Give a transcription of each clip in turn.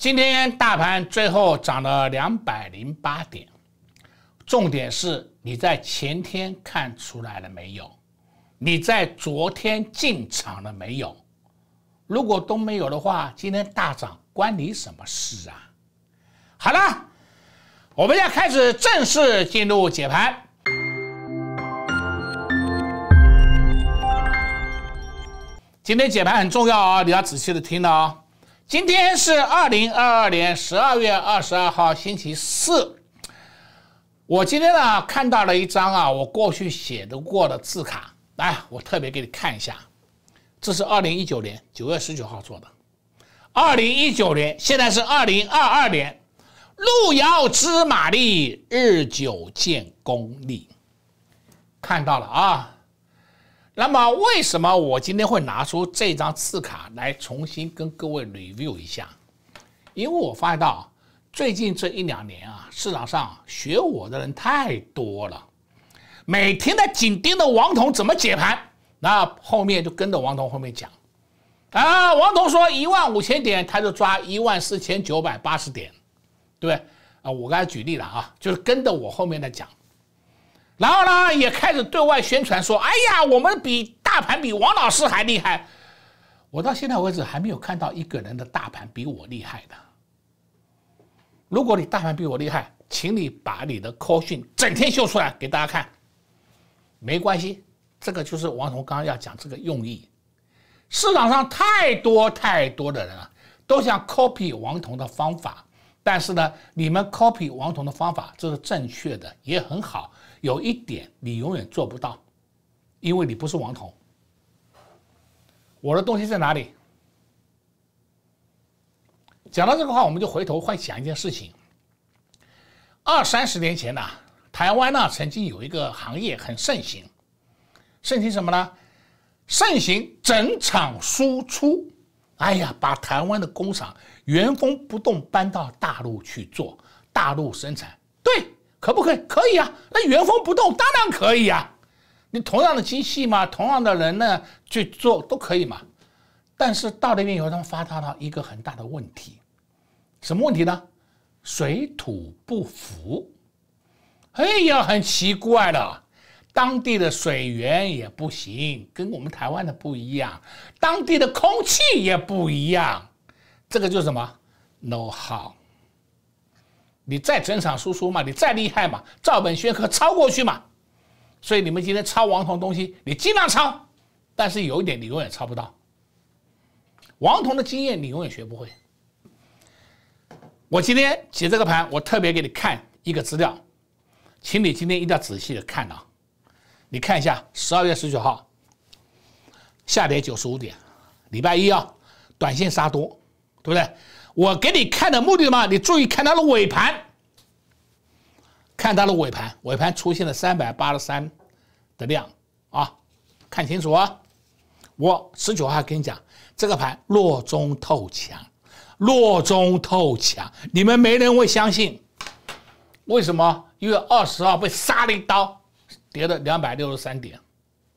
今天大盘最后涨了两百零八点，重点是你在前天看出来了没有？你在昨天进场了没有？如果都没有的话，今天大涨关你什么事啊？好了，我们要开始正式进入解盘。今天解盘很重要啊，你要仔细的听了啊。今天是二零二二年十二月二十二号，星期四。我今天呢看到了一张啊，我过去写的过的字卡，来，我特别给你看一下。这是二零一九年九月十九号做的。二零一九年，现在是二零二二年。路遥知马力，日久见功力。看到了啊。那么为什么我今天会拿出这张次卡来重新跟各位 review 一下？因为我发现到最近这一两年啊，市场上学我的人太多了，每天在紧盯着王彤怎么解盘，那后面就跟着王彤后面讲，啊，王彤说一万五千点，他就抓一万四千九百八十点，对不对？啊，我刚才举例了啊，就是跟着我后面的讲。然后呢，也开始对外宣传说：“哎呀，我们比大盘比王老师还厉害。”我到现在为止还没有看到一个人的大盘比我厉害的。如果你大盘比我厉害，请你把你的 call 训整天秀出来给大家看。没关系，这个就是王彤刚刚要讲这个用意。市场上太多太多的人啊，都想 copy 王彤的方法，但是呢，你们 copy 王彤的方法这是正确的，也很好。有一点你永远做不到，因为你不是王头。我的东西在哪里？讲到这个话，我们就回头幻想一件事情。二三十年前呢，台湾呢曾经有一个行业很盛行，盛行什么呢？盛行整厂输出。哎呀，把台湾的工厂原封不动搬到大陆去做，大陆生产，对。可不可以？可以啊，那原封不动当然可以啊。你同样的机器嘛，同样的人呢去做都可以嘛。但是到那边以后，他们发达了一个很大的问题，什么问题呢？水土不服。哎呀，很奇怪的，当地的水源也不行，跟我们台湾的不一样，当地的空气也不一样。这个就是什么 n o how。你再整场输出嘛，你再厉害嘛，照本宣科抄过去嘛。所以你们今天抄王彤东西，你尽量抄，但是有一点你永远抄不到，王彤的经验你永远学不会。我今天解这个盘，我特别给你看一个资料，请你今天一定要仔细的看啊。你看一下十二月十九号，下跌九十五点，礼拜一啊，短线杀多，对不对？我给你看的目的嘛，你注意看它的尾盘，看它的尾盘，尾盘出现了三百八十三的量啊，看清楚啊！我十九号跟你讲，这个盘弱中透强，弱中透强，你们没人会相信，为什么？因为二十号被杀了一刀，跌了两百六十三点，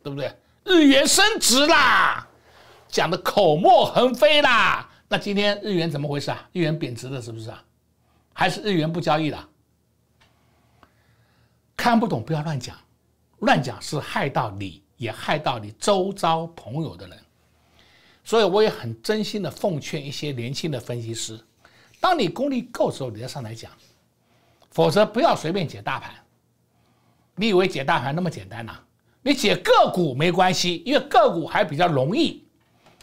对不对？日元升值啦，讲的口沫横飞啦。那今天日元怎么回事啊？日元贬值了是不是啊？还是日元不交易了？看不懂不要乱讲，乱讲是害到你，也害到你周遭朋友的人。所以我也很真心的奉劝一些年轻的分析师，当你功力够的时候，你再上来讲，否则不要随便解大盘。你以为解大盘那么简单呐？你解个股没关系，因为个股还比较容易。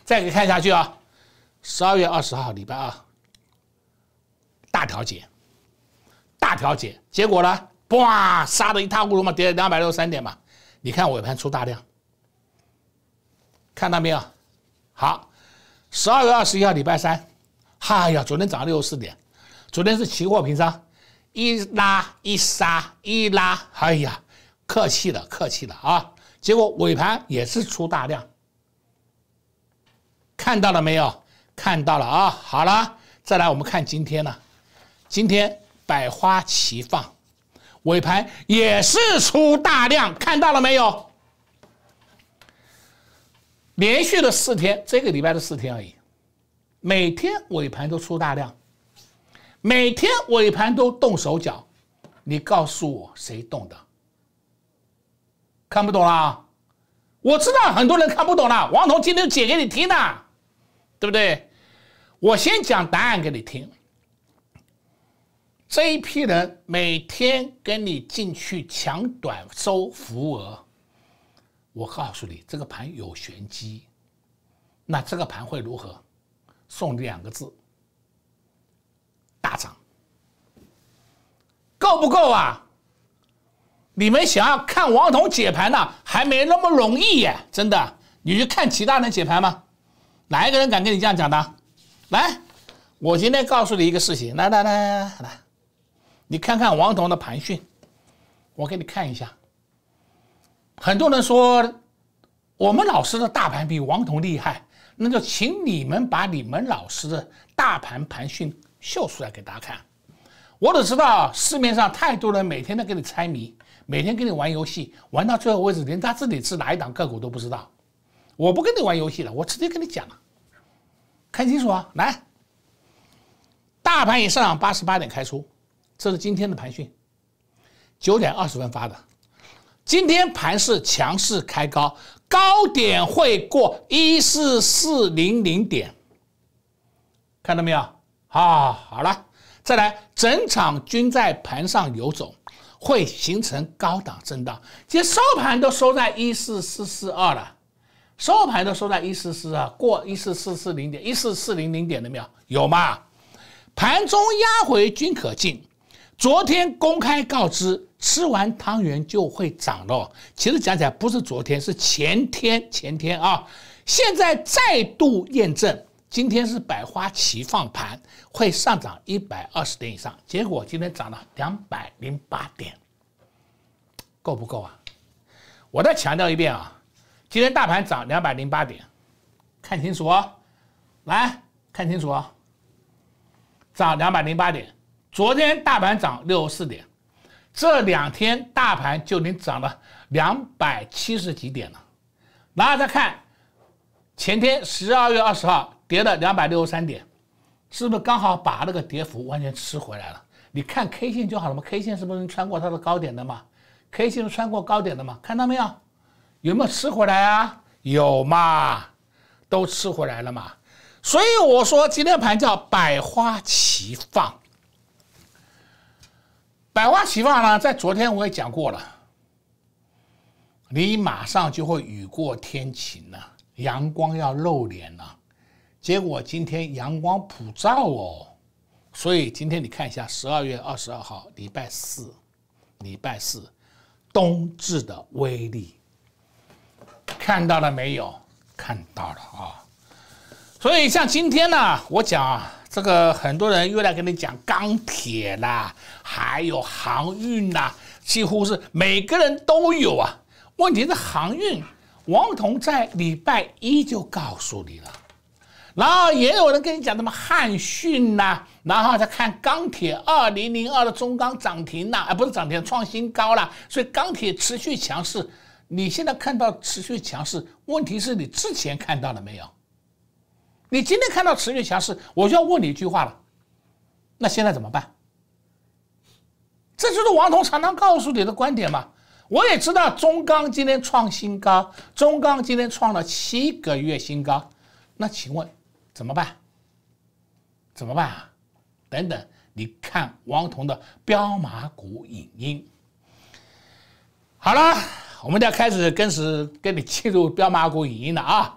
再给看下去啊。十二月二十号，礼拜二，大调解，大调解，结果呢？哇，杀的一塌糊涂嘛，跌两百六十三点嘛。你看尾盘出大量，看到没有？好，十二月二十一号，礼拜三，哎呀，昨天涨了六十四点，昨天是期货平仓，一拉一杀一拉，哎呀，客气了客气了啊！结果尾盘也是出大量，看到了没有？看到了啊，好了，再来我们看今天呢，今天百花齐放，尾盘也是出大量，看到了没有？连续的四天，这个礼拜的四天而已，每天尾盘都出大量，每天尾盘都动手脚，你告诉我谁动的？看不懂啦？我知道很多人看不懂啦，王彤今天解给你听的，对不对？我先讲答案给你听，这一批人每天跟你进去抢短收服务额，我告诉你这个盘有玄机，那这个盘会如何？送两个字：大涨。够不够啊？你们想要看王彤解盘呢，还没那么容易耶！真的，你去看其他人解盘吗？哪一个人敢跟你这样讲的？来，我今天告诉你一个事情。来来来来来，你看看王彤的盘讯，我给你看一下。很多人说我们老师的大盘比王彤厉害，那就请你们把你们老师的大盘盘讯秀出来给大家看。我只知道市面上太多人每天都给你猜谜，每天跟你玩游戏，玩到最后为止，连他自己是哪一档个股都不知道。我不跟你玩游戏了，我直接跟你讲了。看清楚啊！来，大盘已上涨八十八点，开出，这是今天的盘讯，九点二十分发的。今天盘是强势开高，高点会过一四四零零点，看到没有？啊，好了，再来，整场均在盘上游走，会形成高档震荡，今收盘都收在一四四四二了。收盘都收在一四四啊，过一四四四零点，一四四零零点了没有？有吗？盘中压回均可进。昨天公开告知，吃完汤圆就会涨喽。其实讲起来不是昨天，是前天，前天啊。现在再度验证，今天是百花齐放盘，会上涨一百二十点以上。结果今天涨了两百零八点，够不够啊？我再强调一遍啊。今天大盘涨两百零八点，看清楚哦，来看清楚哦，涨两百零八点。昨天大盘涨六十四点，这两天大盘就已经涨了两百七十几点了。然后再看前天十二月二十号跌了两百六十三点，是不是刚好把那个跌幅完全吃回来了？你看 K 线就好了嘛 k 线是不是能穿过它的高点的嘛？K 线是穿过高点的嘛？看到没有？有没有吃回来啊？有嘛，都吃回来了嘛。所以我说今天盘叫百花齐放。百花齐放呢，在昨天我也讲过了，你马上就会雨过天晴了，阳光要露脸了。结果今天阳光普照哦，所以今天你看一下，十二月二十二号，礼拜四，礼拜四，冬至的威力。看到了没有？看到了啊！所以像今天呢，我讲啊，这个很多人又来跟你讲钢铁啦，还有航运啦，几乎是每个人都有啊。问题是航运，王彤在礼拜一就告诉你了，然后也有人跟你讲什么汉讯呐，然后再看钢铁二零零二的中钢涨停啦，哎，不是涨停，创新高啦，所以钢铁持续强势。你现在看到持续强势，问题是你之前看到了没有？你今天看到持续强势，我就要问你一句话了，那现在怎么办？这就是王彤常常告诉你的观点嘛？我也知道中钢今天创新高，中钢今天创了七个月新高，那请问怎么办？怎么办啊？等等，你看王彤的标马股影音，好了。我们要开始跟时跟你进入彪马股语音了啊！